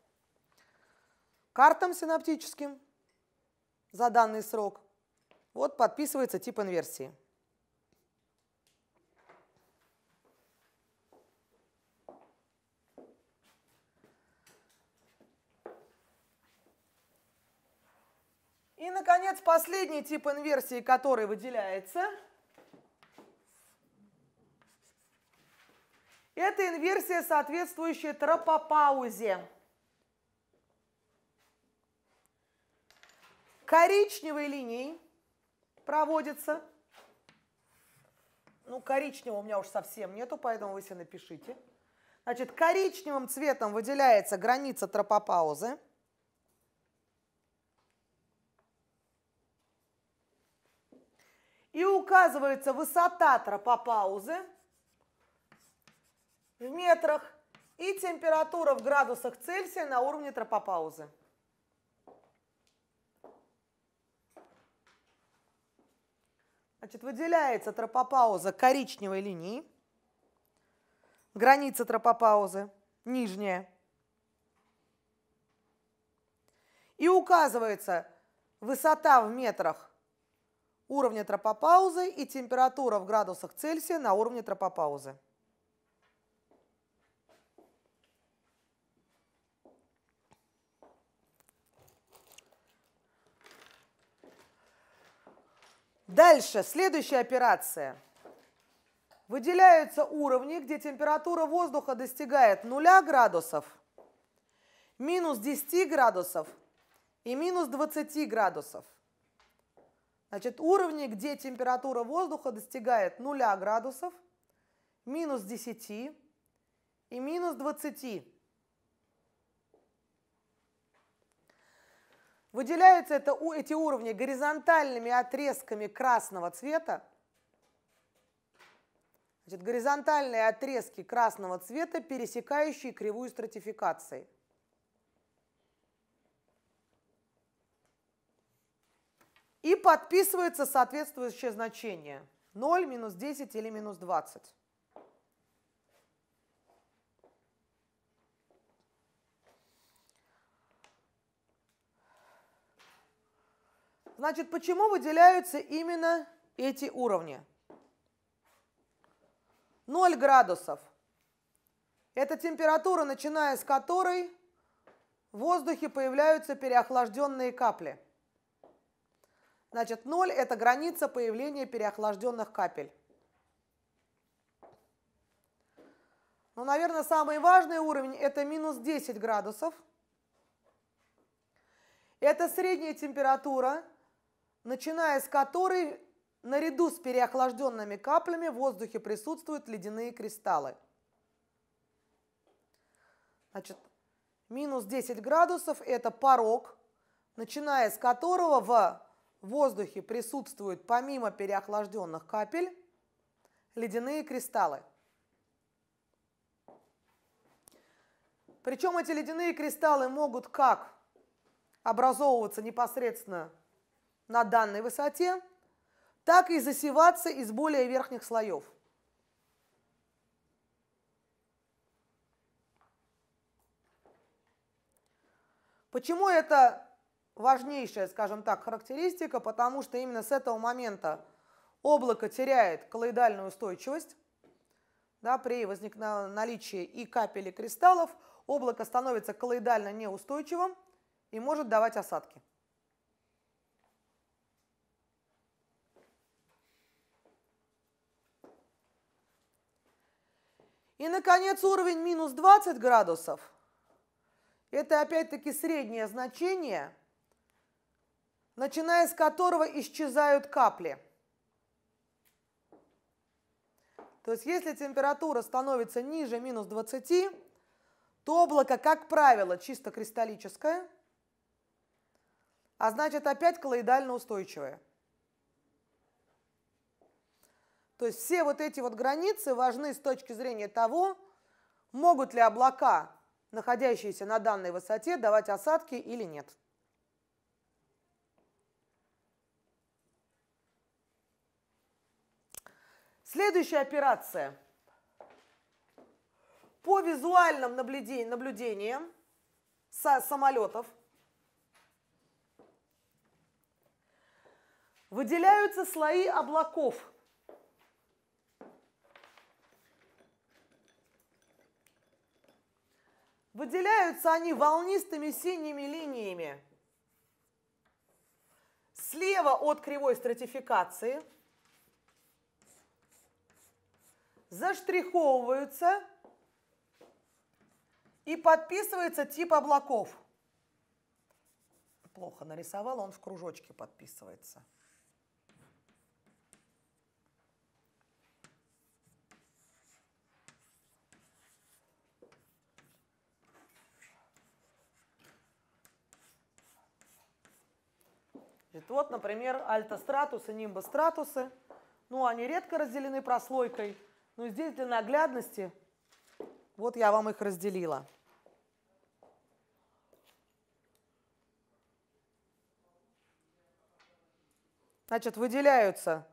картам синаптическим за данный срок. Вот подписывается тип инверсии. И, наконец, последний тип инверсии, который выделяется, это инверсия, соответствующая тропопаузе. Коричневой линией проводится. Ну, коричневого у меня уж совсем нету, поэтому вы себе напишите. Значит, коричневым цветом выделяется граница тропопаузы. И указывается высота тропопаузы в метрах и температура в градусах Цельсия на уровне тропопаузы. Значит, выделяется тропопауза коричневой линии, граница тропопаузы, нижняя. И указывается высота в метрах уровня тропопаузы и температура в градусах Цельсия на уровне тропопаузы. Дальше, следующая операция. Выделяются уровни, где температура воздуха достигает 0 градусов, минус 10 градусов и минус 20 градусов. Значит, уровни, где температура воздуха достигает 0 градусов, минус 10 и минус 20. Выделяются это, эти уровни горизонтальными отрезками красного цвета. Значит, горизонтальные отрезки красного цвета, пересекающие кривую стратификации. И подписывается соответствующее значение. 0, минус 10 или минус 20. Значит, почему выделяются именно эти уровни? 0 градусов. Это температура, начиная с которой в воздухе появляются переохлажденные капли – Значит, 0 – это граница появления переохлажденных капель. Ну, наверное, самый важный уровень – это минус 10 градусов. Это средняя температура, начиная с которой наряду с переохлажденными каплями в воздухе присутствуют ледяные кристаллы. Значит, минус 10 градусов – это порог, начиная с которого в в воздухе присутствуют помимо переохлажденных капель ледяные кристаллы. Причем эти ледяные кристаллы могут как образовываться непосредственно на данной высоте, так и засеваться из более верхних слоев. Почему это важнейшая, скажем так, характеристика, потому что именно с этого момента облако теряет коллоидальную устойчивость. Да, при возникновении наличии и капель, и кристаллов облако становится коллоидально неустойчивым и может давать осадки. И, наконец, уровень минус 20 градусов – это опять-таки среднее значение – начиная с которого исчезают капли. То есть если температура становится ниже минус 20, то облако, как правило, чисто кристаллическое, а значит опять коллоидально устойчивое. То есть все вот эти вот границы важны с точки зрения того, могут ли облака, находящиеся на данной высоте, давать осадки или нет. Следующая операция. По визуальным наблюдениям, наблюдениям со самолетов выделяются слои облаков. Выделяются они волнистыми синими линиями. Слева от кривой стратификации – заштриховываются и подписывается тип облаков. Плохо нарисовал, он в кружочке подписывается. Вот, например, альтостратусы, нимбостратусы. Ну, они редко разделены прослойкой. Но здесь для наглядности вот я вам их разделила. Значит, выделяются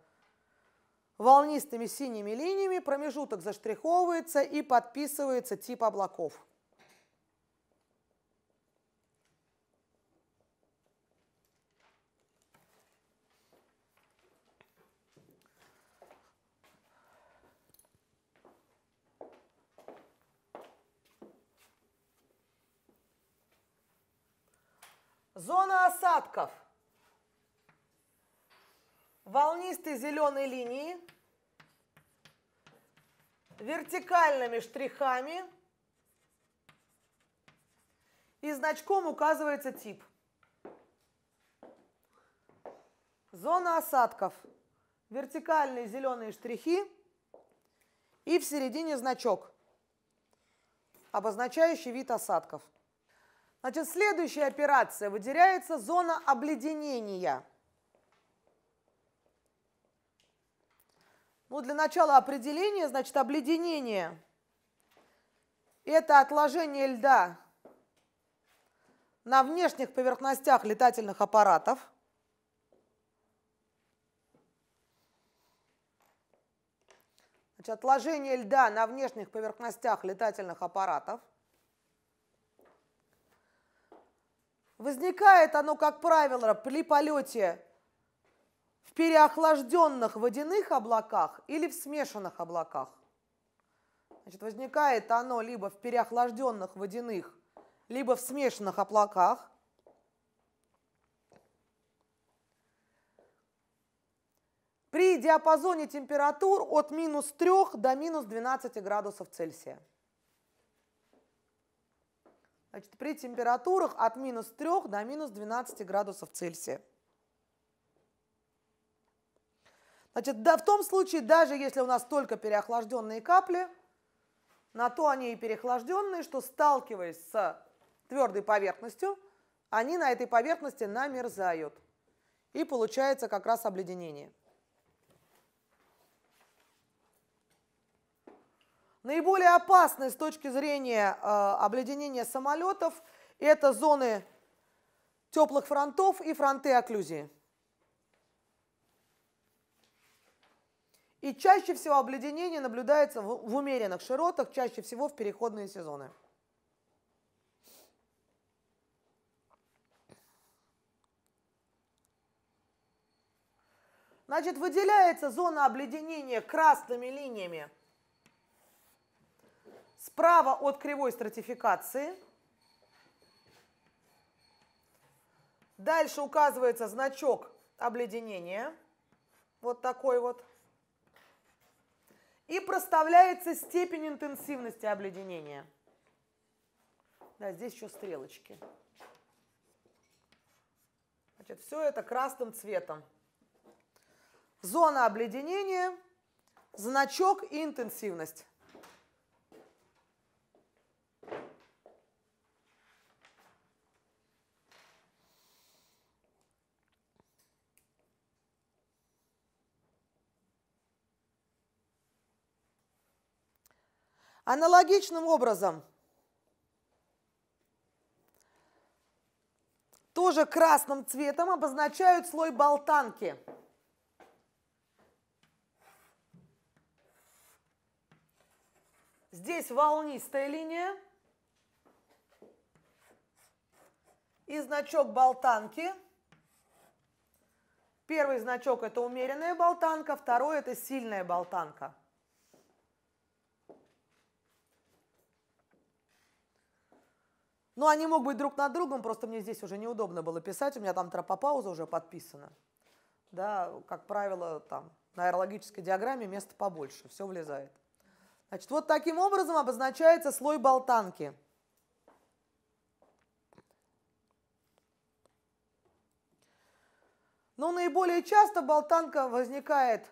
волнистыми синими линиями, промежуток заштриховывается и подписывается тип облаков. Зона осадков. волнистые зеленые линии. Вертикальными штрихами. И значком указывается тип. Зона осадков. Вертикальные зеленые штрихи. И в середине значок, обозначающий вид осадков. Значит, следующая операция. Выделяется зона обледенения. Ну, для начала определения, значит, обледенение – это отложение льда на внешних поверхностях летательных аппаратов. Значит, отложение льда на внешних поверхностях летательных аппаратов. Возникает оно, как правило, при полете в переохлажденных водяных облаках или в смешанных облаках. Значит, возникает оно либо в переохлажденных водяных, либо в смешанных облаках. При диапазоне температур от минус 3 до минус 12 градусов Цельсия. Значит, при температурах от минус 3 до минус 12 градусов Цельсия. Значит, да, в том случае, даже если у нас только переохлажденные капли, на то они и переохлажденные, что сталкиваясь с твердой поверхностью, они на этой поверхности намерзают. И получается как раз обледенение. Наиболее опасные с точки зрения э, обледенения самолетов это зоны теплых фронтов и фронты окклюзии. И чаще всего обледенение наблюдается в, в умеренных широтах, чаще всего в переходные сезоны. Значит, выделяется зона обледенения красными линиями – Справа от кривой стратификации. Дальше указывается значок обледенения. Вот такой вот. И проставляется степень интенсивности обледенения. Да, здесь еще стрелочки. Значит, все это красным цветом. Зона обледенения, значок и интенсивность. Аналогичным образом тоже красным цветом обозначают слой болтанки. Здесь волнистая линия и значок болтанки. Первый значок – это умеренная болтанка, второй – это сильная болтанка. Ну, они могут быть друг над другом, просто мне здесь уже неудобно было писать, у меня там тропопауза уже подписана. Да, как правило, там на аэрологической диаграмме места побольше, все влезает. Значит, вот таким образом обозначается слой болтанки. Но ну, наиболее часто болтанка возникает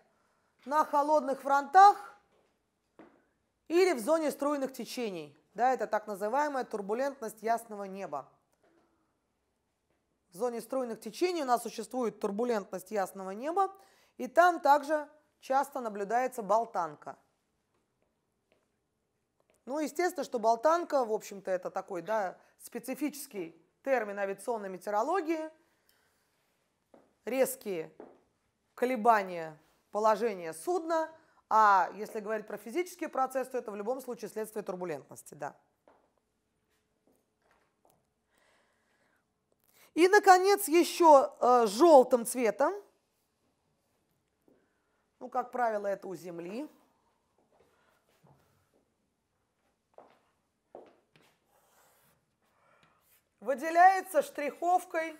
на холодных фронтах или в зоне струйных течений. Да, это так называемая турбулентность ясного неба. В зоне струйных течений у нас существует турбулентность ясного неба, и там также часто наблюдается болтанка. Ну, естественно, что болтанка, в общем-то, это такой да, специфический термин авиационной метеорологии. Резкие колебания положения судна – а если говорить про физический процесс, то это в любом случае следствие турбулентности, да. И, наконец, еще э, желтым цветом, ну, как правило, это у Земли, выделяется штриховкой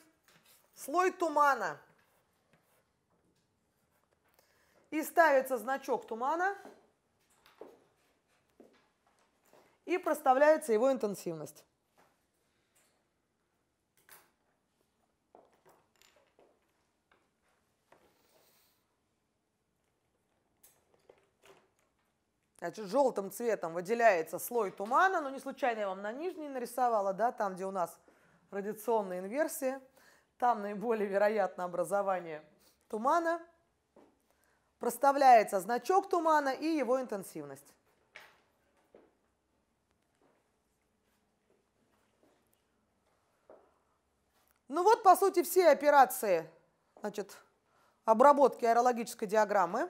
слой тумана – и ставится значок тумана. И проставляется его интенсивность. Значит, желтым цветом выделяется слой тумана, но не случайно я вам на нижней нарисовала, да, там, где у нас радиационная инверсия, там наиболее вероятно образование тумана проставляется значок тумана и его интенсивность. Ну вот, по сути, все операции значит, обработки аэрологической диаграммы.